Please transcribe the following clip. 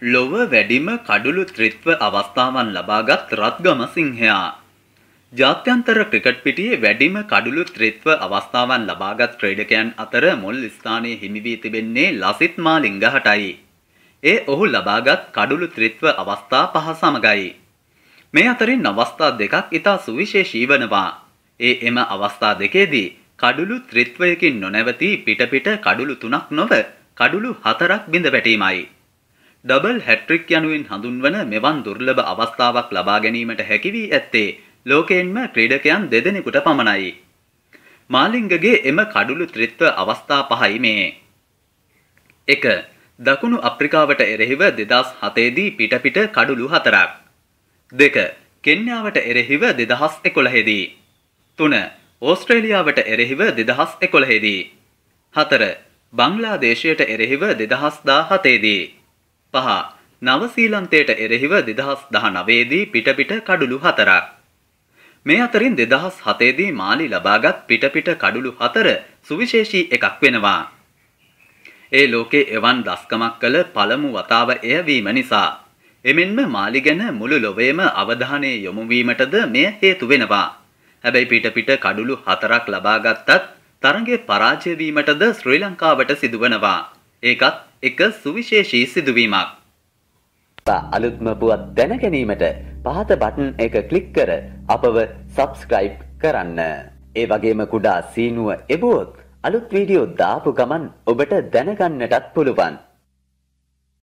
ලොව වැඩිම කඩුළු ත්‍රිත්ව අවස්ථාවන් ලබාගත් රත්ගම සිංහයා. ජාත්‍යන්තර ක්‍රිකට් පිටියේ වැඩිම කඩුළු ත්‍රිත්ව අවස්ථාවන් ලබාගත් ක්‍රීඩකයන් අතර මුල් ස්ථානයේ හිමි වී තිබෙන්නේ ලසිත් මාලිංගහටයි. ඒ ඔහු ලබාගත් කඩුළු ත්‍රිත්ව අවස්ථා පහ සමගයි. මේ අතරින් අවස්ථා දෙකක් ඉතා සුවිශේෂී වනවා. ඒ එම අවස්ථා දෙකේදී කඩුළු ත්‍රිත්වයකින් නොනැවතී පිටපිට කඩුළු තුනක් නොව කඩුළු හතරක් බිඳ වැටීමයි. ඩබල් හැට්‍රික් යනුවෙන් හඳුන්වන මෙවන් දුර්ලභ අවස්ථාවක් ලබා ගැනීමට හැකිවී ඇත්තේ ලෝකයෙන්ම ක්‍රීඩකයන් දෙදෙනෙකුට පමණයි. මාලිංගගේ එම කඩුළු ත්‍රිත්ව අවස්ථා පහයි මේ. එක දකුණු අප්‍රිකාවට එරෙහිව දෙදස් හතේදී පිටපිට කඩුළු හතරක්. දෙක කෙන්යාවට එරෙහිව දෙදහස් එකොළහෙදී. තුන ඕස්ට්‍රේලියාවට එරෙහිව දෙදහස් එකොළහෙදී. හතර බංලාදේශයට එරෙහිව දෙදහස්දා හතේදී. පහ නවසීලන්තයට එරෙහිව දෙදහස් දහනවේදී පිටපිට කඩුළු හතරක්. මේ අතරින් දෙදහස් හතේදී මාලි ලබාගත් පිටපිට කඩුළු හතර සුවිශේෂී එකක් වෙනවා. ඒ ලෝකේ එවන් දස්කමක් කළ පළමු වතාව එය වීම නිසා. එමෙන්ම මාලි ගැන මුළු ලොවේම අවධානය යොමුවීමටද මෙය හේතු වෙනවා. හැබැයි පිටපිට කඩුළු හතරක් ලබාගත්තත් තරගේ පරාජය වීමටද ශ්‍රී ලංකාවට සිදුවනවා. ඒකත් එක සුවිශේෂී සිදුවීමක්. අලුත්ම පුවත් දැන ගැනීමට පහත බටන් එක ක්ලික් කර අපව සබස්ක්‍රයිබ් කරන්න. ඒ වගේම කුඩා සීනුව එබුවොත් අලුත් වීඩියෝ දාපු ගමන් ඔබට දැනගන්නටත් පුළුවන්.